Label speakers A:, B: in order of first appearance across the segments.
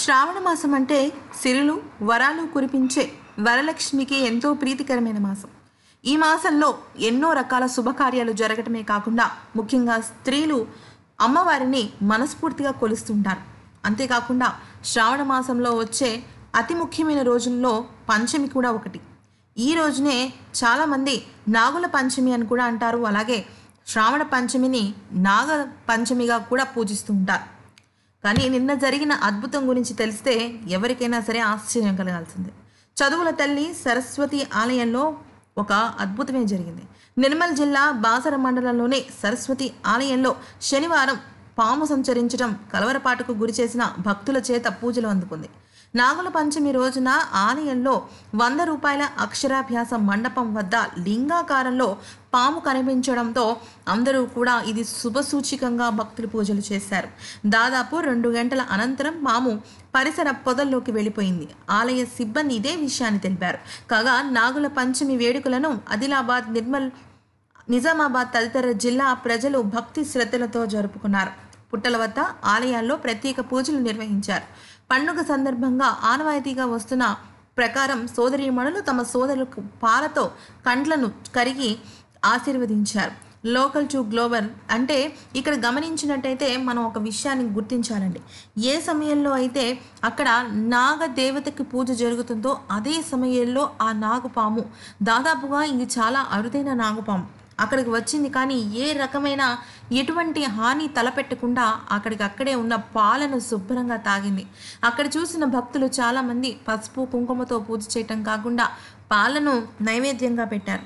A: శ్రావణ మాసం అంటే సిరులు వరాలు కురిపించే వరలక్ష్మికి ఎంతో ప్రీతికరమైన మాసం ఈ మాసంలో ఎన్నో రకాల శుభకార్యాలు జరగటమే కాకుండా ముఖ్యంగా స్త్రీలు అమ్మవారిని మనస్ఫూర్తిగా కొలుస్తుంటారు అంతేకాకుండా శ్రావణ మాసంలో వచ్చే అతి ముఖ్యమైన రోజుల్లో పంచమి కూడా ఒకటి ఈ రోజునే చాలామంది నాగుల పంచమి అని కూడా అంటారు అలాగే శ్రావణ పంచమిని నాగ పంచమిగా కూడా పూజిస్తూ ఉంటారు కానీ నిన్న జరిగిన అద్భుతం గురించి తెలిస్తే ఎవరికైనా సరే ఆశ్చర్యం కలగాల్సిందే చదువుల తల్లి సరస్వతి ఆలయంలో ఒక అద్భుతమే జరిగింది నిర్మల్ జిల్లా బాసర మండలంలోనే సరస్వతి ఆలయంలో శనివారం పాము సంచరించడం కలవరపాటుకు గురిచేసిన భక్తుల చేత పూజలు అందుకుంది నాగుల పంచమి రోజున ఆలయంలో వంద రూపాయల అక్షరాభ్యాస మండపం వద్ద లింగాకారంలో పాము కనిపించడంతో అందరూ కూడా ఇది శుభసూచికంగా భక్తులు పూజలు చేశారు దాదాపు రెండు గంటల అనంతరం పాము పరిసర పొదల్లోకి వెళ్ళిపోయింది ఆలయ సిబ్బంది ఇదే విషయాన్ని తెలిపారు కాగా నాగుల పంచమి వేడుకలను ఆదిలాబాద్ నిర్మల్ నిజామాబాద్ తదితర జిల్లా ప్రజలు భక్తి శ్రద్ధలతో జరుపుకున్నారు పుట్టల వద్ద ఆలయాల్లో ప్రత్యేక పూజలు నిర్వహించారు పండుగ సందర్భంగా ఆనవాయితీగా వస్తున్న ప్రకారం సోదరిమణులు తమ సోదరులకు పాలతో కండ్లను కరిగి ఆశీర్వదించారు లోకల్ టు గ్లోబల్ అంటే ఇక్కడ గమనించినట్టయితే మనం ఒక విషయాన్ని గుర్తించాలండి ఏ సమయంలో అయితే అక్కడ నాగ దేవతకి పూజ జరుగుతుందో అదే సమయంలో ఆ నాగుపాము దాదాపుగా ఇది చాలా అరుదైన నాగుపాము అక్కడికి వచ్చింది కానీ ఏ రకమైన ఎటువంటి హాని తలపెట్టకుండా అక్కడికి అక్కడే ఉన్న పాలను శుభ్రంగా తాగింది అక్కడ చూసిన భక్తులు చాలామంది పసుపు కుంకుమతో పూజ చేయటం కాకుండా పాలను నైవేద్యంగా పెట్టారు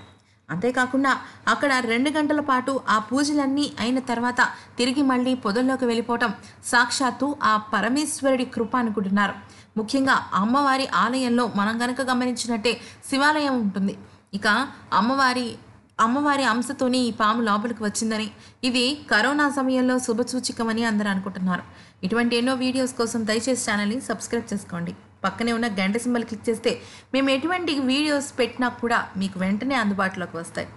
A: అంతేకాకుండా అక్కడ రెండు గంటల పాటు ఆ పూజలన్నీ అయిన తర్వాత తిరిగి మళ్ళీ పొదల్లోకి వెళ్ళిపోవటం సాక్షాత్తు ఆ పరమేశ్వరుడి కృప అనుకుంటున్నారు ముఖ్యంగా అమ్మవారి ఆలయంలో మనం గనక గమనించినట్టే శివాలయం ఉంటుంది ఇక అమ్మవారి అమ్మవారి అంశతోనే ఈ పాము లోపలికి వచ్చిందని ఇది కరోనా సమయంలో శుభసూచికమని అందరూ అనుకుంటున్నారు ఇటువంటి ఎన్నో వీడియోస్ కోసం దయచేసి ఛానల్ని సబ్స్క్రైబ్ చేసుకోండి పక్కనే ఉన్న గంట సింబల్ క్లిక్ చేస్తే మేము ఎటువంటి వీడియోస్ పెట్టినా కూడా మీకు వెంటనే అందుబాటులోకి వస్తాయి